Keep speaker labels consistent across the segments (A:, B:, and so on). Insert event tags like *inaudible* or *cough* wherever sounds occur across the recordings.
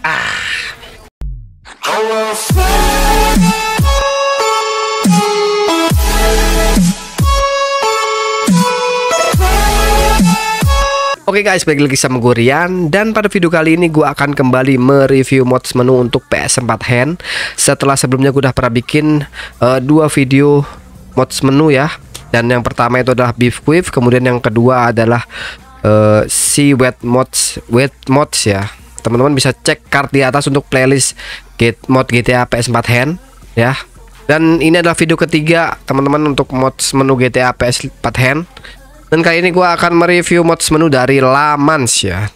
A: Ah. Oke okay guys, balik lagi sama gue Rian Dan pada video kali ini gue akan kembali mereview mods menu untuk PS4 Hand Setelah sebelumnya gue udah pernah bikin uh, dua video mods menu ya Dan yang pertama itu adalah Beef Quiff Kemudian yang kedua adalah uh, eh, Sea Wet Mods Wet Mods ya teman-teman bisa cek card di atas untuk playlist get mod GTA PS4 hand ya dan ini adalah video ketiga teman-teman untuk mod menu GTA PS4 hand dan kali ini gua akan mereview mod menu dari Lamans ya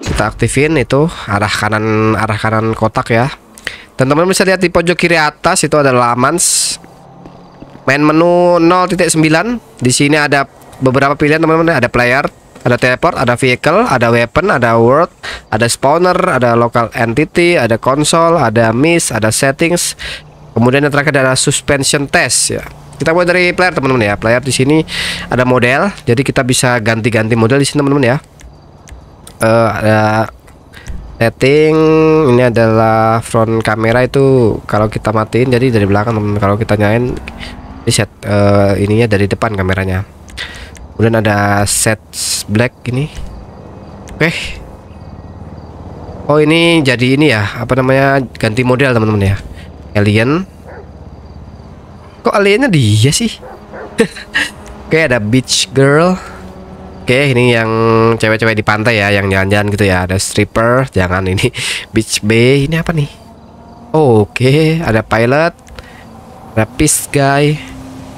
A: kita aktifin itu arah kanan arah kanan kotak ya dan teman-teman bisa lihat di pojok kiri atas itu ada Lamans main menu 0.9 di sini ada beberapa pilihan teman-teman ada player ada teleport ada vehicle ada weapon ada world ada spawner ada local entity ada console, ada miss ada settings kemudian yang terakhir adalah suspension test ya kita mulai dari player teman-teman ya player di sini ada model jadi kita bisa ganti-ganti model di sini teman-teman ya uh, ada setting ini adalah front kamera itu kalau kita matiin jadi dari belakang teman, -teman. kalau kita nyain ini set uh, eh, ininya dari depan kameranya kemudian ada set Black ini. Oke. Okay. Oh, ini jadi ini ya, apa namanya? Ganti model teman-teman ya. Alien. Kok aliennya dia sih? *laughs* Oke, okay, ada Beach Girl. Oke, okay, ini yang cewek-cewek di pantai ya, yang jalan-jalan gitu ya. Ada stripper, jangan ini *laughs* Beach Bay. Ini apa nih? Oke, okay. ada pilot, ada peace guy,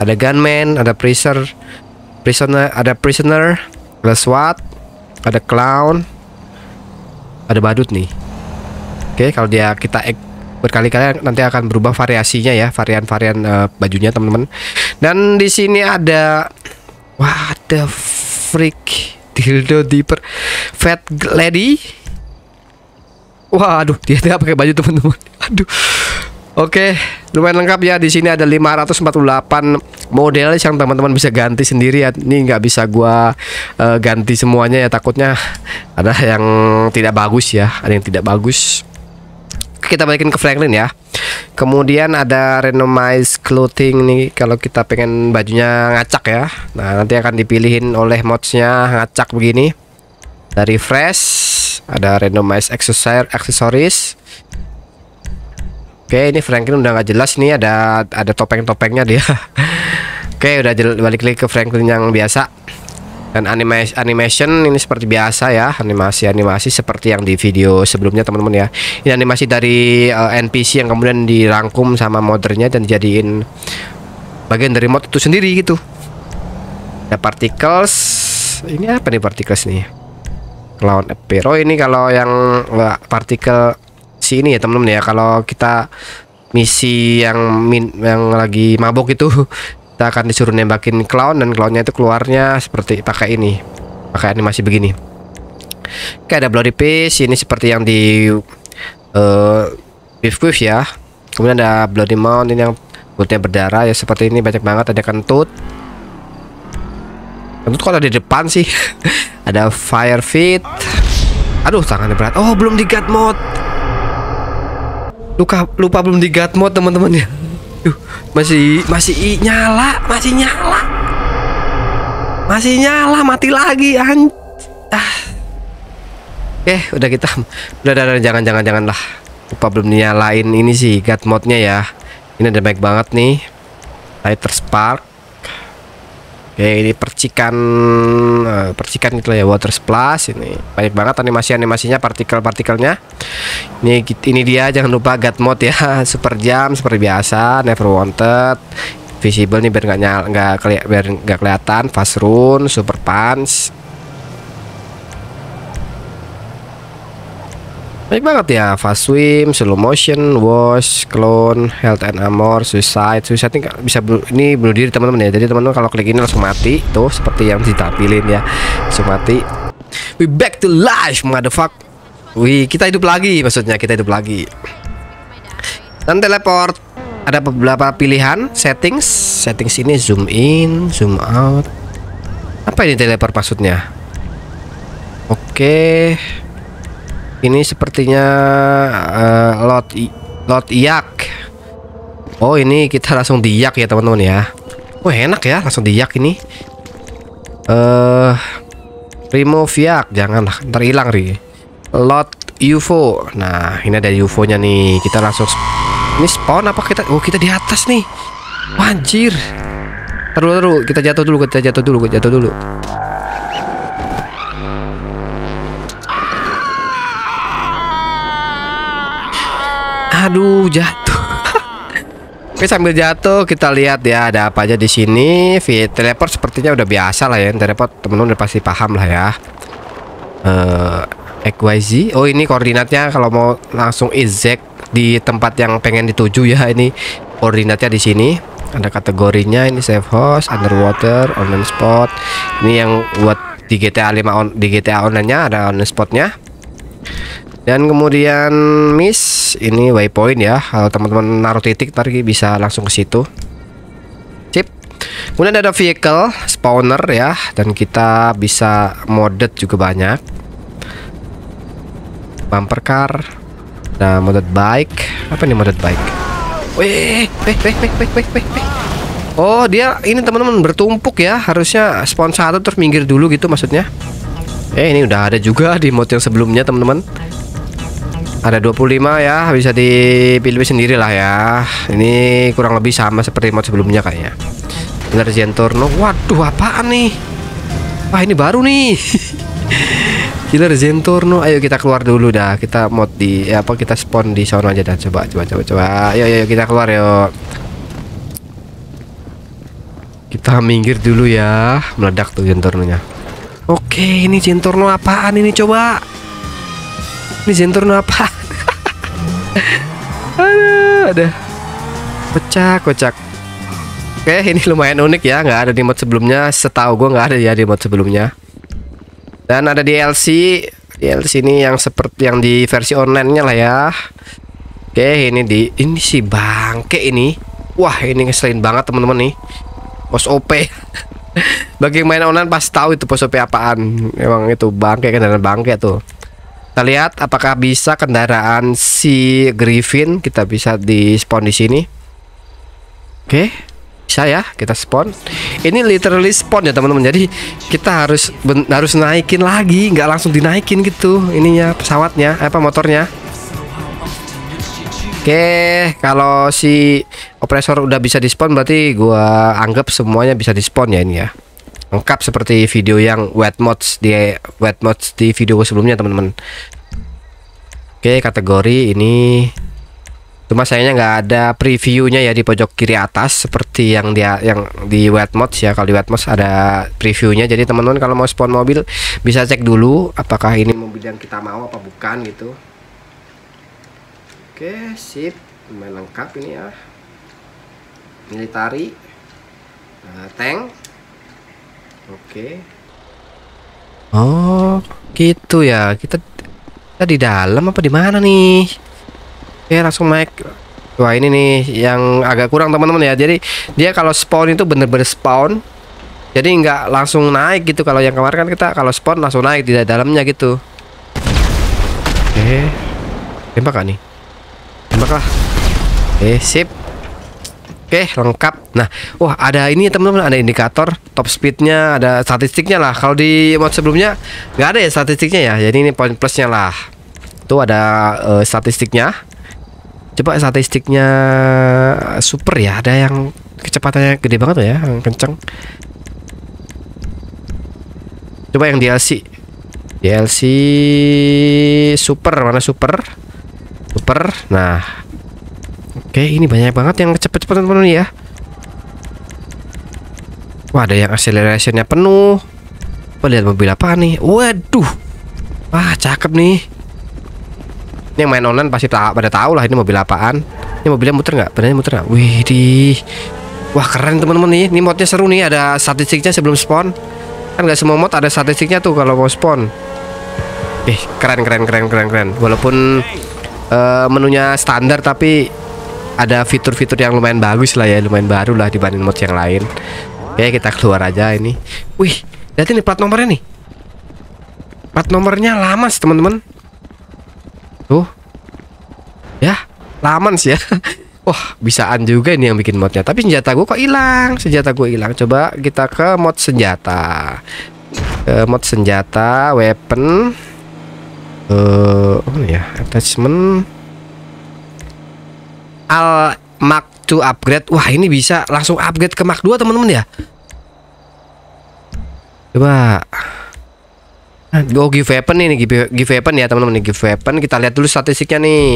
A: ada gunman, ada prisoner, prisoner, ada prisoner, ada SWAT, ada clown, ada badut nih. Oke, kalau dia kita berkali-kali nanti akan berubah variasinya ya, varian-varian uh, bajunya teman-teman. Dan di sini ada wah the freak dildo deeper fat lady. Wah, aduh, dia tidak pakai baju teman-teman. Aduh. Oke, lumayan lengkap ya. Di sini ada 548 model yang teman-teman bisa ganti sendiri ya. Ini nggak bisa gua uh, ganti semuanya ya takutnya ada yang tidak bagus ya, ada yang tidak bagus. Kita balikin ke Franklin ya. Kemudian ada randomized clothing nih kalau kita pengen bajunya ngacak ya. Nah, nanti akan dipilihin oleh modsnya ngacak begini. Dari fresh ada randomized accessories Oke, ini Franklin udah nggak jelas nih ada ada topeng-topengnya dia. *laughs* Oke, udah balik lagi ke Franklin yang biasa. Dan animasi animation ini seperti biasa ya, animasi-animasi seperti yang di video sebelumnya teman-teman ya. Ini animasi dari uh, eh, NPC yang kemudian dirangkum sama modernya dan dijadiin bagian dari mod itu sendiri gitu. Ada particles. Ini apa nih particles nih? lawan appear. Oh, ini kalau yang uh, partikel misi ini ya teman-teman ya kalau kita misi yang min yang lagi mabuk itu *laughs* kita akan disuruh nembakin clown dan clownnya itu keluarnya seperti pakai ini pakai animasi begini oke ada bloody piece ini seperti yang di uh, beef ya kemudian ada bloody mount ini yang kulitnya berdarah ya seperti ini banyak banget ada kentut kentut kok ada di depan sih *laughs* ada fire fit aduh tangannya berat oh belum di god mode luka lupa belum di god mode teman-teman ya Duh, masih masih nyala masih nyala masih nyala mati lagi an ah eh udah kita udah udah, udah jangan jangan jangan lah lupa belum nyalain ini sih god mode nya ya ini ada baik banget nih lighter spark oke ya, ini percikan eh, percikan itu ya water splash ini banyak banget animasi animasinya partikel partikelnya ini ini dia jangan lupa god mode ya *laughs* super jam seperti biasa never wanted visible nih biar nggak nyala nggak biar nggak kelihatan fast run super punch Baik banget ya, fast swim, slow motion, wash, clone, health and armor, suicide. Suicide ini bisa ini bunuh diri teman-teman ya. Jadi teman-teman kalau klik ini langsung mati tuh seperti yang ditampilin ya. Langsung mati. We back to life, motherfuck. Wih, kita hidup lagi maksudnya, kita hidup lagi. Dan teleport. Ada beberapa pilihan settings. Settings ini zoom in, zoom out. Apa ini teleport maksudnya? Oke. Okay ini sepertinya uh, eh, lot lot iak. Oh, ini kita langsung diak ya, teman-teman ya. Wah, oh, enak ya langsung diak ini. Eh uh, remove yak, janganlah ntar hilang ri. Lot UFO. Nah, ini ada UFO-nya nih. Kita langsung ini spawn apa kita? Oh, kita di atas nih. wajir Terus dulu, kita jatuh dulu, kita jatuh dulu, kita jatuh dulu. Aduh, jatuh. *laughs* Oke, sambil jatuh kita lihat ya ada apa aja di sini. Teleport sepertinya udah biasa lah ya. Teleport temen-temen udah pasti paham lah ya. Eh uh, XYZ. Oh, ini koordinatnya kalau mau langsung exact di tempat yang pengen dituju ya ini koordinatnya di sini ada kategorinya ini safe house underwater online spot ini yang buat di GTA 5 on, di GTA online nya ada online spotnya dan kemudian miss ini waypoint ya kalau teman-teman naruh titik tadi bisa langsung ke situ sip kemudian ada vehicle spawner ya dan kita bisa modded juga banyak bumper car nah modded bike apa nih modded bike weh weh weh weh weh weh weh Oh dia ini teman-teman bertumpuk ya harusnya spawn satu terus minggir dulu gitu maksudnya eh ini udah ada juga di mod yang sebelumnya teman-teman ada 25 ya bisa dipilih sendiri lah ya ini kurang lebih sama seperti mod sebelumnya kayaknya bener Zentorno waduh apaan nih wah ini baru nih *laughs* killer Zentorno ayo kita keluar dulu dah kita mod di ya apa kita spawn di sono aja dan coba coba coba coba ayo ayo kita keluar yuk kita minggir dulu ya meledak tuh Zentornonya oke ini Zentorno apaan ini coba ini Zentorno apa ada ada kocak kocak oke ini lumayan unik ya nggak ada di mod sebelumnya setahu gue nggak ada ya di mod sebelumnya dan ada DLC DLC ini yang seperti yang di versi online-nya lah ya oke ini di ini si bangke ini wah ini ngeselin banget teman-teman nih pos OP *laughs* bagi main online pas tahu itu pos OP apaan emang itu bangke kendaraan bangke tuh kita lihat apakah bisa kendaraan si Griffin kita bisa di spawn di sini. Oke, okay. bisa ya kita spawn. Ini literally spawn ya teman-teman. Jadi kita harus harus naikin lagi, nggak langsung dinaikin gitu. Ininya pesawatnya, apa motornya? Oke, okay, kalau si opresor udah bisa di spawn berarti gua anggap semuanya bisa di spawn ya ini ya lengkap seperti video yang wet mods di wet mods di video sebelumnya teman-teman oke kategori ini cuma sayangnya nggak ada previewnya ya di pojok kiri atas seperti yang dia yang di wet mods ya kalau di wet mods ada previewnya jadi teman-teman kalau mau spawn mobil bisa cek dulu apakah ini mobil yang kita mau apa bukan gitu oke sip lumayan lengkap ini ya militari uh, nah, tank Oke. Oh, gitu ya. Kita kita di dalam apa di mana nih? Oke, langsung naik. Wah, ini nih yang agak kurang teman-teman ya. Jadi dia kalau spawn itu bener-bener spawn. Jadi nggak langsung naik gitu. Kalau yang kemarin kan kita kalau spawn langsung naik di dalamnya gitu. Oke. Okay. Tembak kan nih? Tembak lah. Eh, sip. Oke, lengkap. Nah, wah ada ini teman-teman, ada indikator top speednya, ada statistiknya lah. Kalau di mode sebelumnya nggak ada ya statistiknya ya. Jadi ini poin plusnya lah. Tuh ada uh, statistiknya. Coba statistiknya super ya. Ada yang kecepatannya gede banget ya, yang kenceng. Coba yang DLC. DLC super mana super? Super. Nah, Oke, ini banyak banget yang cepet cepet penuh ya. Wah, ada yang acceleration-nya penuh. Wah, lihat mobil apa nih? Waduh. Wah, cakep nih. Ini yang main online pasti tak pada tahu lah ini mobil apaan. Ini mobilnya muter nggak? Benarnya muter nggak? Wih, di. Wah, keren teman-teman nih. Ini modnya seru nih, ada statistiknya sebelum spawn. Kan nggak semua mod ada statistiknya tuh kalau mau spawn. Eh, keren keren keren keren keren. Walaupun uh, menunya standar tapi ada fitur-fitur yang lumayan bagus lah ya lumayan baru lah dibanding mod yang lain Oke ya, kita keluar aja ini Wih lihat ini plat nomornya nih Plat nomornya lama sih teman-teman Tuh Ya lama sih ya *laughs* Wah bisaan juga ini yang bikin modnya Tapi senjata gue kok hilang Senjata gue hilang Coba kita ke mod senjata Ke mod senjata Weapon uh, Oh ya attachment al Mark 2 upgrade wah ini bisa langsung upgrade ke Mark 2 teman-teman ya coba Go give weapon ini give, give weapon ya teman-teman give weapon kita lihat dulu statistiknya nih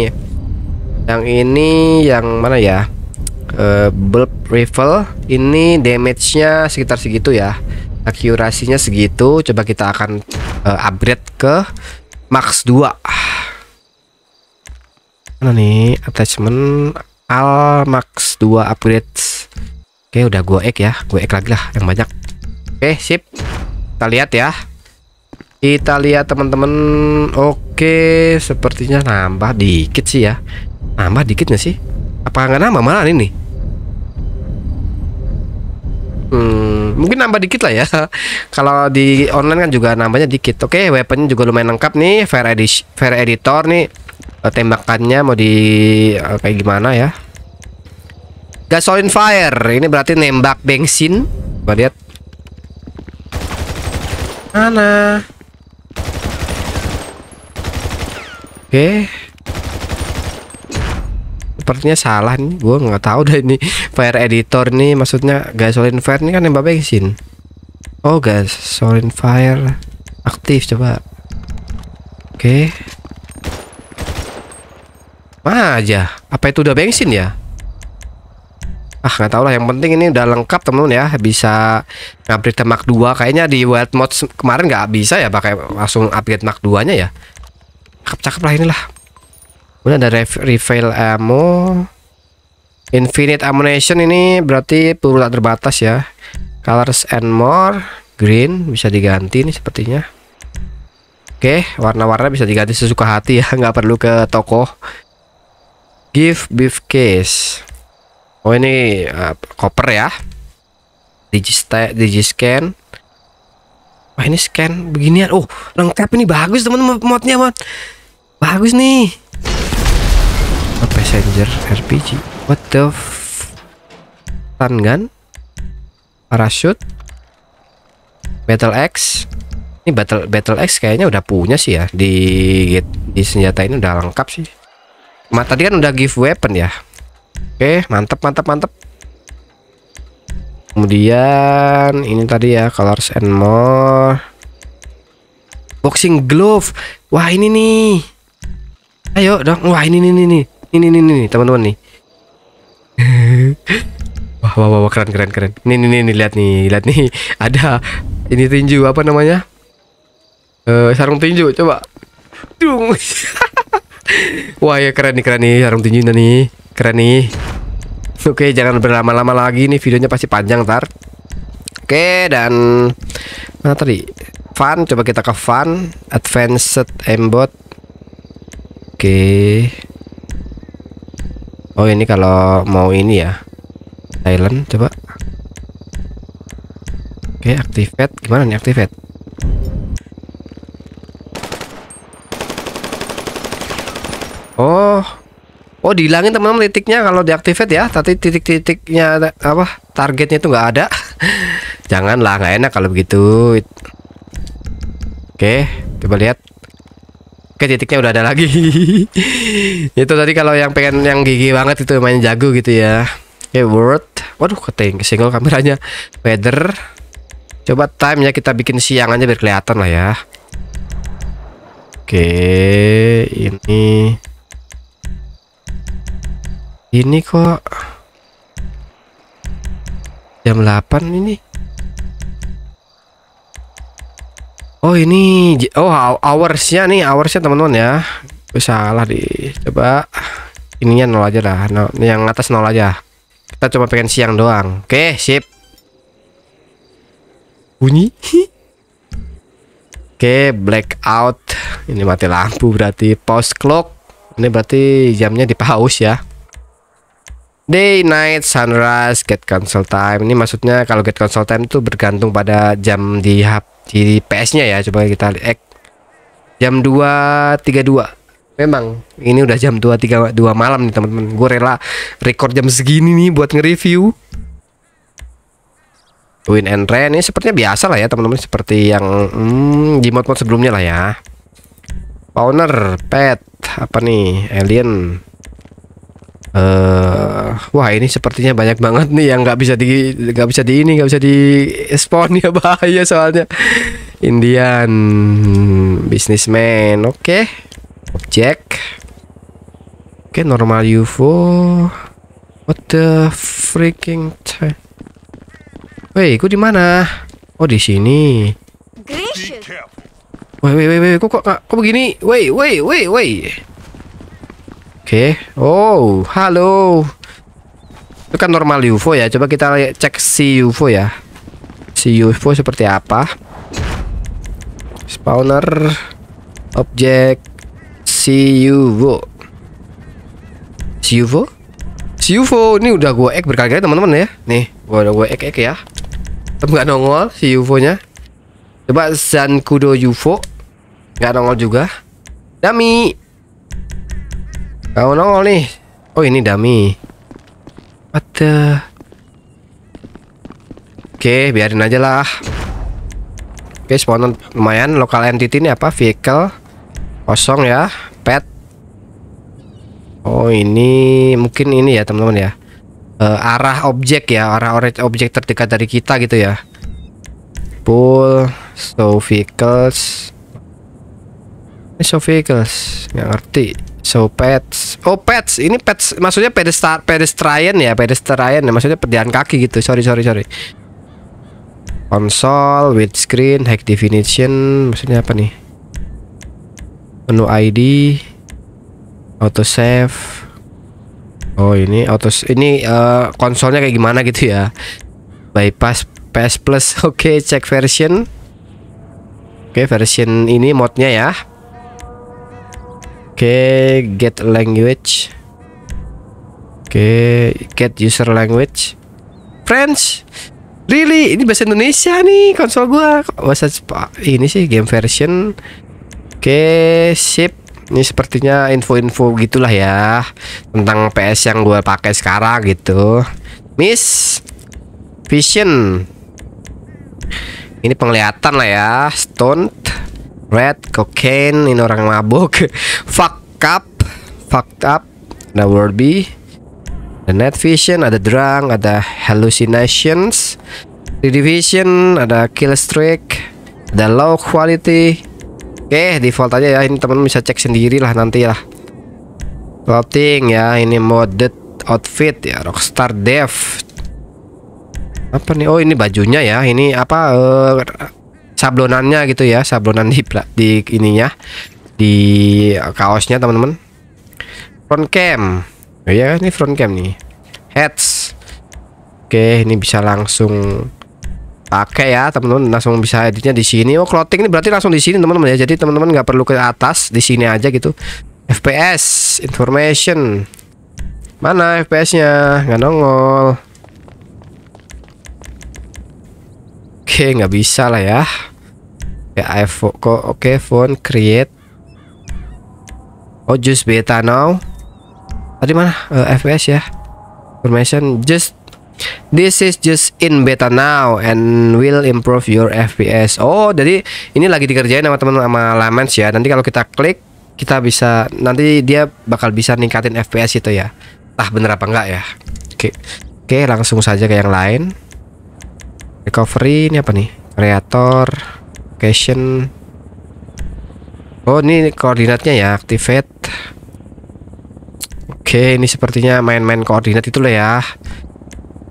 A: yang ini yang mana ya uh, bulb rifle ini damage-nya sekitar segitu ya akurasinya segitu coba kita akan uh, upgrade ke max 2 mana nih attachment al max 2 upgrade? oke udah gue ek ya gue ek lagi lah yang banyak oke okay, sip kita lihat ya kita lihat teman-teman oke sepertinya nambah dikit sih ya nambah dikit nggak sih apa nggak nambah malah ini Hmm, mungkin nambah dikit lah ya. *laughs* Kalau di online kan juga nambahnya dikit. Oke, weaponnya juga lumayan lengkap nih. Fair edit, fair editor nih. Eh, tembakannya mau di uh, kayak gimana ya gasoline fire ini berarti nembak bensin coba lihat mana oke okay. sepertinya salah nih gua nggak tahu deh ini fire editor nih maksudnya gasoline fire ini kan nembak bensin oh gasoline fire aktif coba oke okay. Mana aja? Apa itu udah bensin ya? Ah nggak tahu lah. Yang penting ini udah lengkap temen ya. Bisa upgrade Mark dua Kayaknya di Wild Mode kemarin nggak bisa ya pakai langsung upgrade Mark duanya ya. Cakep-cakep lah inilah. Kemudian ada refill ammo. Infinite ammunition ini berarti peluru tak terbatas ya. Colors and more green bisa diganti nih sepertinya. Oke, warna-warna bisa diganti sesuka hati ya, *laughs* nggak perlu ke toko. Give beef case. Oh ini uh, koper ya. digi scan. Wah ini scan beginian. Oh lengkap ini bagus teman-teman modnya mod. Bagus nih. Oh, passenger RPG. What the f stun gun? Parachute. Battle X. Ini battle Battle X kayaknya udah punya sih ya di di senjata ini udah lengkap sih. Ma, tadi kan udah give weapon ya. Oke, mantap mantap mantap. Kemudian ini tadi ya, colors and more. Boxing glove. Wah, ini nih. Ayo dong. Wah, ini nih nih nih. Ini nih nih teman-teman nih. *laughs* wah, wah, wah, keren keren keren. Nih nih nih, nih lihat nih, lihat nih. *laughs* Ada ini tinju apa namanya? Eh, uh, sarung tinju coba. Dung. *laughs* Wah ya keren nih keren nih Harum tinjunya nih Keren nih Oke jangan berlama-lama lagi nih Videonya pasti panjang tar Oke dan Mana tadi Fun coba kita ke fun Advanced embot Oke Oh ini kalau mau ini ya Thailand coba Oke activate Gimana nih activate Oh. Oh, dihilangin teman-teman titiknya kalau diaktifkan ya. Tapi titik-titiknya apa? Targetnya itu nggak ada. *laughs* Janganlah, nggak enak kalau begitu. Oke, coba lihat. Oke, titiknya udah ada lagi. *laughs* itu tadi kalau yang pengen yang gigi banget itu main jago gitu ya. Oke, word. Waduh, keting single kameranya. Weather. Coba time ya kita bikin siang aja biar kelihatan lah ya. Oke, ini ini kok jam 8 ini Oh ini oh hoursnya nih hoursnya teman-teman ya Bisa salah di coba ininya nol aja dah nol, yang atas nol aja kita coba pengen siang doang oke sip bunyi *laughs* oke blackout ini mati lampu berarti pause clock ini berarti jamnya di pause ya Day, night, sunrise, get console time. Ini maksudnya kalau get console time itu bergantung pada jam di hub di PS-nya ya. Coba kita lihat jam 2.32. Memang ini udah jam 2.32 malam nih, teman-teman. Gue rela record jam segini nih buat nge-review. Win and Rain ini sepertinya biasa lah ya, teman-teman, seperti yang hmm, di mod-mod sebelumnya lah ya. owner pet, apa nih? Alien uh, wah ini sepertinya banyak banget nih yang nggak bisa di nggak bisa di ini nggak bisa di spawn ya *laughs* bahaya soalnya Indian businessman oke okay. Jack oke okay, normal UFO what the freaking time Wei gue di mana? Oh, di sini. Wei wei wei kok kok kok begini? Wei wei wei wei Oke. Okay. Oh, halo. Itu kan normal UFO ya. Coba kita cek si UFO ya. Si UFO seperti apa? Spawner objek si UFO. Si UFO? Si UFO ini udah gue ek berkali-kali teman-teman ya. Nih, gue udah gue ek ek ya. Tapi nggak nongol si UFO-nya. Coba Zankudo UFO. Nggak nongol juga. Dami Kau nongol nih. Oh ini dami. What Oke, okay, biarin aja lah. Oke, okay, lumayan. lokal entity ini apa? Vehicle. Kosong ya. Pet. Oh, ini mungkin ini ya, teman-teman ya. Uh, arah objek ya, arah objek terdekat dari kita gitu ya. Pool, so vehicles. Eh, so vehicles, nggak ngerti. So pets, oh pets, ini pets maksudnya pedestar, pedestrian ya, pedestrian ya, maksudnya pedian kaki gitu. Sorry sorry sorry. Konsol, screen, high definition, maksudnya apa nih? Menu ID, auto save. Oh ini auto, ini uh, konsolnya kayak gimana gitu ya? Bypass PS Plus, *laughs* oke okay, cek version. Oke okay, version ini modnya ya, okay, get language oke okay, get user language French really ini bahasa Indonesia nih konsol gua bahasa ini sih game version oke okay, sip ini sepertinya info-info gitulah ya tentang PS yang gua pakai sekarang gitu Miss Vision ini penglihatan lah ya Stone red, cocaine, ini orang mabuk, *laughs* fuck up, fucked up, The world be. The net vision, ada drunk, ada hallucinations, The division, ada kill streak, ada low quality. Oke, okay, default aja ya. Ini teman bisa cek sendiri lah nanti lah. Clothing ya, ini modded outfit ya, Rockstar Dev. Apa nih? Oh, ini bajunya ya. Ini apa? Uh, sablonannya gitu ya sablonan di di ininya di kaosnya teman-teman front cam oh, ya ini front cam nih heads oke ini bisa langsung pakai ya teman-teman langsung bisa editnya di sini oh clothing ini berarti langsung di sini teman-teman ya jadi teman-teman nggak perlu ke atas di sini aja gitu FPS information mana FPS nya nggak nongol Oke, nggak bisa lah ya. Oke, iPhone kok oke phone create. Oh, just beta now. Tadi mana? Uh, eh, FPS ya. Information just This is just in beta now and will improve your FPS. Oh, jadi ini lagi dikerjain sama teman sama Lamens ya. Nanti kalau kita klik kita bisa nanti dia bakal bisa ningkatin FPS itu ya. Tah bener apa enggak ya? Oke. Oke, langsung saja ke yang lain recovery ini apa nih creator location oh ini koordinatnya ya activate oke ini sepertinya main-main koordinat itu loh ya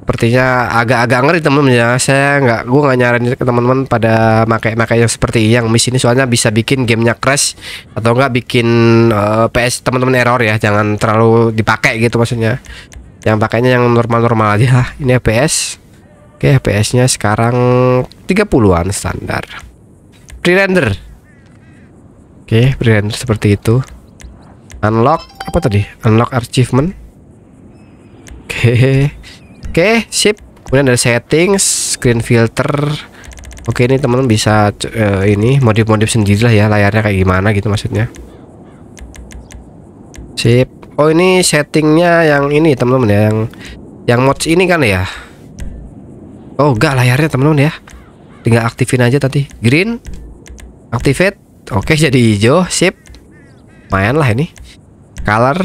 A: sepertinya agak agak ngeri temen ya saya nggak gua nggak nyaranin ke teman-teman pada makai-makai yang seperti yang miss ini soalnya bisa bikin gamenya crash atau nggak bikin uh, eh, PS teman-teman error ya jangan terlalu dipakai gitu maksudnya yang pakainya yang normal-normal aja ini FPS Oke, FPS-nya sekarang 30-an standar. Pre-render. Oke, pre-render seperti itu. Unlock apa tadi? Unlock achievement. Oke. Oke, sip. Kemudian ada settings, screen filter. Oke, ini teman-teman bisa uh, ini modif-modif sendirilah ya layarnya kayak gimana gitu maksudnya. Sip. Oh, ini settingnya yang ini teman-teman ya, yang yang mods ini kan ya Oh enggak layarnya teman-teman ya Tinggal aktifin aja tadi Green Activate Oke *laughs* jadi hijau Sip Main lah ini Color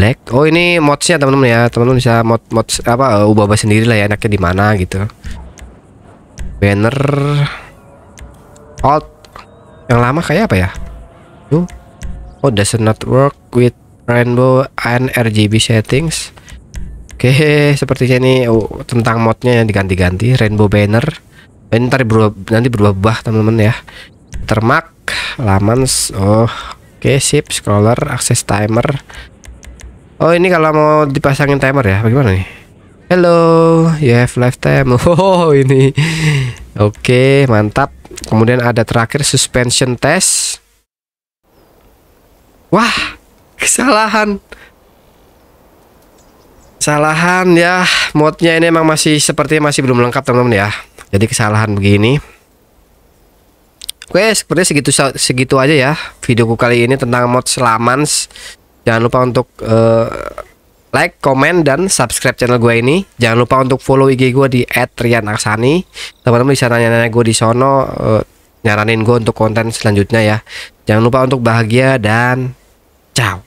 A: Black Oh ini modsnya teman-teman ya Teman-teman bisa mod mod apa eh, ubah-ubah sendiri lah ya enaknya di mana gitu Banner Alt Yang lama kayak apa ya Oh, oh does not work with rainbow and RGB settings Oke, sepertinya ini oh, tentang modnya yang diganti-ganti Rainbow Banner. Eh, ntar berubah, nanti berubah teman-teman ya. Termak, laman, oh, oke okay, sip, scroller, akses timer. Oh ini kalau mau dipasangin timer ya, bagaimana nih? Hello, you have lifetime. *laughs* Oh ini, oke okay, mantap. Kemudian ada terakhir suspension test. Wah, kesalahan Kesalahan ya, modnya ini emang masih seperti masih belum lengkap teman-teman ya. Jadi kesalahan begini. Oke, seperti segitu segitu aja ya videoku kali ini tentang mod selamans. Jangan lupa untuk uh, like, comment dan subscribe channel gue ini. Jangan lupa untuk follow IG gue di @rianaksani. Teman-teman bisa nanya-nanya gue di sono, uh, nyaranin gue untuk konten selanjutnya ya. Jangan lupa untuk bahagia dan ciao.